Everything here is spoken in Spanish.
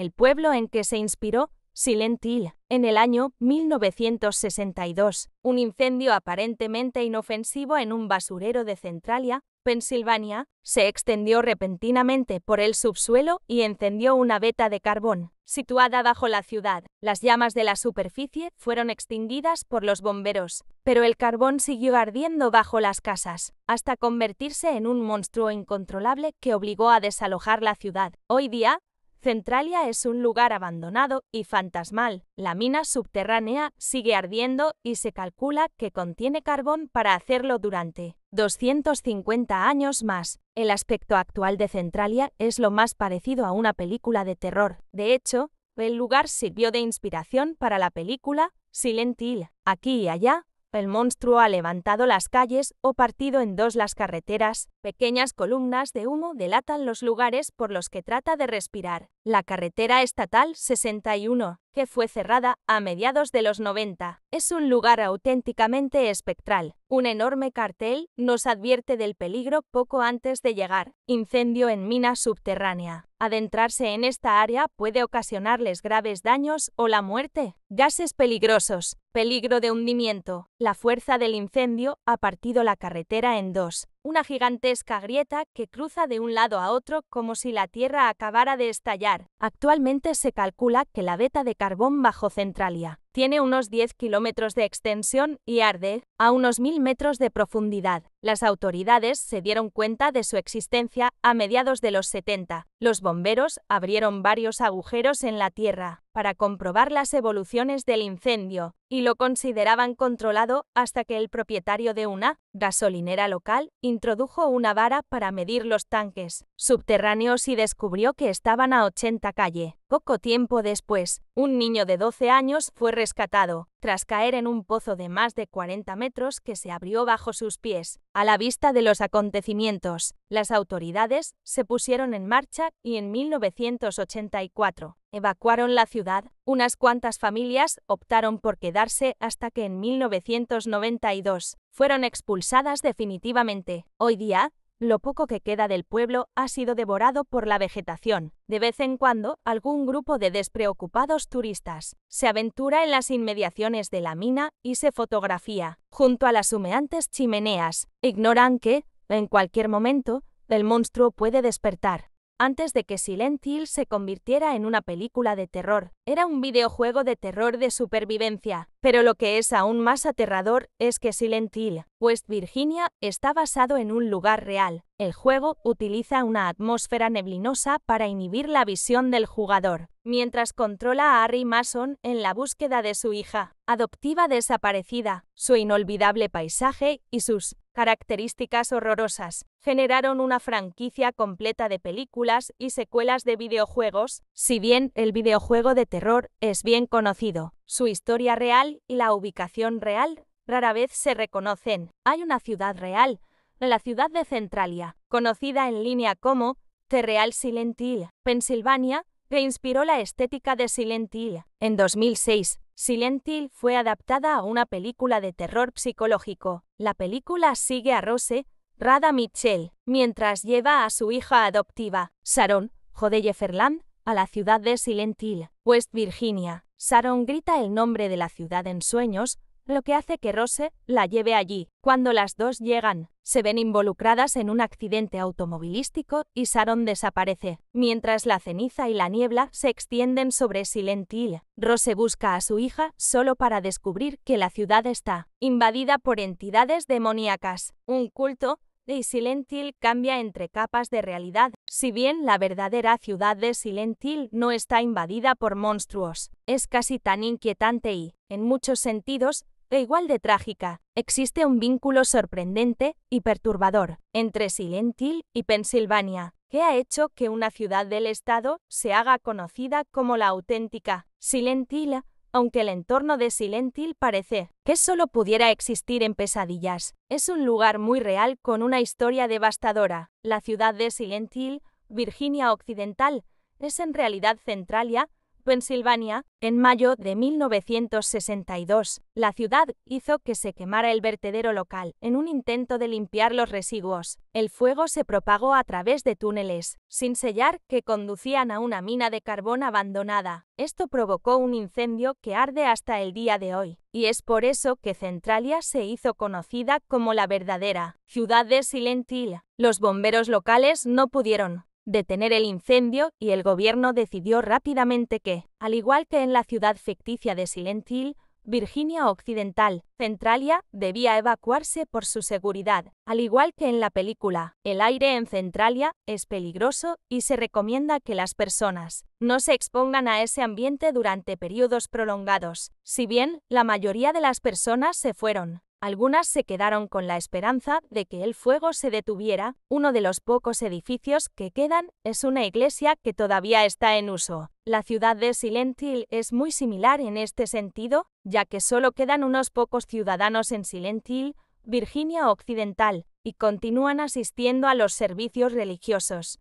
el pueblo en que se inspiró Silent Hill. En el año 1962, un incendio aparentemente inofensivo en un basurero de Centralia, Pensilvania, se extendió repentinamente por el subsuelo y encendió una veta de carbón, situada bajo la ciudad. Las llamas de la superficie fueron extinguidas por los bomberos, pero el carbón siguió ardiendo bajo las casas, hasta convertirse en un monstruo incontrolable que obligó a desalojar la ciudad. Hoy día, Centralia es un lugar abandonado y fantasmal. La mina subterránea sigue ardiendo y se calcula que contiene carbón para hacerlo durante 250 años más. El aspecto actual de Centralia es lo más parecido a una película de terror. De hecho, el lugar sirvió de inspiración para la película Silent Hill. Aquí y allá el monstruo ha levantado las calles o partido en dos las carreteras. Pequeñas columnas de humo delatan los lugares por los que trata de respirar. La carretera estatal 61 que fue cerrada a mediados de los 90. Es un lugar auténticamente espectral. Un enorme cartel nos advierte del peligro poco antes de llegar. Incendio en mina subterránea. Adentrarse en esta área puede ocasionarles graves daños o la muerte. Gases peligrosos. Peligro de hundimiento. La fuerza del incendio ha partido la carretera en dos una gigantesca grieta que cruza de un lado a otro como si la Tierra acabara de estallar. Actualmente se calcula que la veta de carbón bajo Centralia tiene unos 10 kilómetros de extensión y arde a unos 1.000 metros de profundidad. Las autoridades se dieron cuenta de su existencia a mediados de los 70. Los bomberos abrieron varios agujeros en la tierra para comprobar las evoluciones del incendio y lo consideraban controlado hasta que el propietario de una gasolinera local introdujo una vara para medir los tanques subterráneos y descubrió que estaban a 80 calle. Poco tiempo después, un niño de 12 años fue rescatado, tras caer en un pozo de más de 40 metros que se abrió bajo sus pies. A la vista de los acontecimientos, las autoridades se pusieron en marcha y en 1984 evacuaron la ciudad. Unas cuantas familias optaron por quedarse hasta que en 1992 fueron expulsadas definitivamente. Hoy día, lo poco que queda del pueblo ha sido devorado por la vegetación. De vez en cuando, algún grupo de despreocupados turistas se aventura en las inmediaciones de la mina y se fotografía junto a las humeantes chimeneas. Ignoran que, en cualquier momento, el monstruo puede despertar antes de que Silent Hill se convirtiera en una película de terror. Era un videojuego de terror de supervivencia, pero lo que es aún más aterrador es que Silent Hill, West Virginia, está basado en un lugar real. El juego utiliza una atmósfera neblinosa para inhibir la visión del jugador, mientras controla a Harry Mason en la búsqueda de su hija, adoptiva desaparecida, su inolvidable paisaje y sus características horrorosas, generaron una franquicia completa de películas y secuelas de videojuegos, si bien el videojuego de terror es bien conocido, su historia real y la ubicación real rara vez se reconocen. Hay una ciudad real, la ciudad de Centralia, conocida en línea como Terreal Silent Hill, Pensilvania, que inspiró la estética de Silent Hill. En 2006, Silent Hill fue adaptada a una película de terror psicológico. La película sigue a Rose, Rada Mitchell, mientras lleva a su hija adoptiva, Sharon, Jodie Ferland, a la ciudad de Silent Hill, West Virginia. Sharon grita el nombre de la ciudad en sueños, lo que hace que Rose la lleve allí. Cuando las dos llegan, se ven involucradas en un accidente automovilístico y Sharon desaparece, mientras la ceniza y la niebla se extienden sobre Silent Hill. Rose busca a su hija solo para descubrir que la ciudad está invadida por entidades demoníacas, un culto de Silent Hill cambia entre capas de realidad. Si bien la verdadera ciudad de Silent Hill no está invadida por monstruos, es casi tan inquietante y, en muchos sentidos, e igual de trágica, existe un vínculo sorprendente y perturbador entre Silent Hill y Pensilvania, que ha hecho que una ciudad del estado se haga conocida como la auténtica Silent Hill, aunque el entorno de Silent Hill parece que solo pudiera existir en pesadillas. Es un lugar muy real con una historia devastadora. La ciudad de Silent Hill, Virginia Occidental, es en realidad Centralia, Pensilvania, en mayo de 1962, la ciudad hizo que se quemara el vertedero local en un intento de limpiar los residuos. El fuego se propagó a través de túneles, sin sellar, que conducían a una mina de carbón abandonada. Esto provocó un incendio que arde hasta el día de hoy, y es por eso que Centralia se hizo conocida como la verdadera ciudad de Silent Hill. Los bomberos locales no pudieron detener el incendio y el gobierno decidió rápidamente que, al igual que en la ciudad ficticia de Silent Hill, Virginia Occidental, Centralia, debía evacuarse por su seguridad. Al igual que en la película, el aire en Centralia es peligroso y se recomienda que las personas no se expongan a ese ambiente durante periodos prolongados. Si bien la mayoría de las personas se fueron algunas se quedaron con la esperanza de que el fuego se detuviera. Uno de los pocos edificios que quedan es una iglesia que todavía está en uso. La ciudad de Silent Hill es muy similar en este sentido, ya que solo quedan unos pocos ciudadanos en Silent Hill, Virginia Occidental, y continúan asistiendo a los servicios religiosos.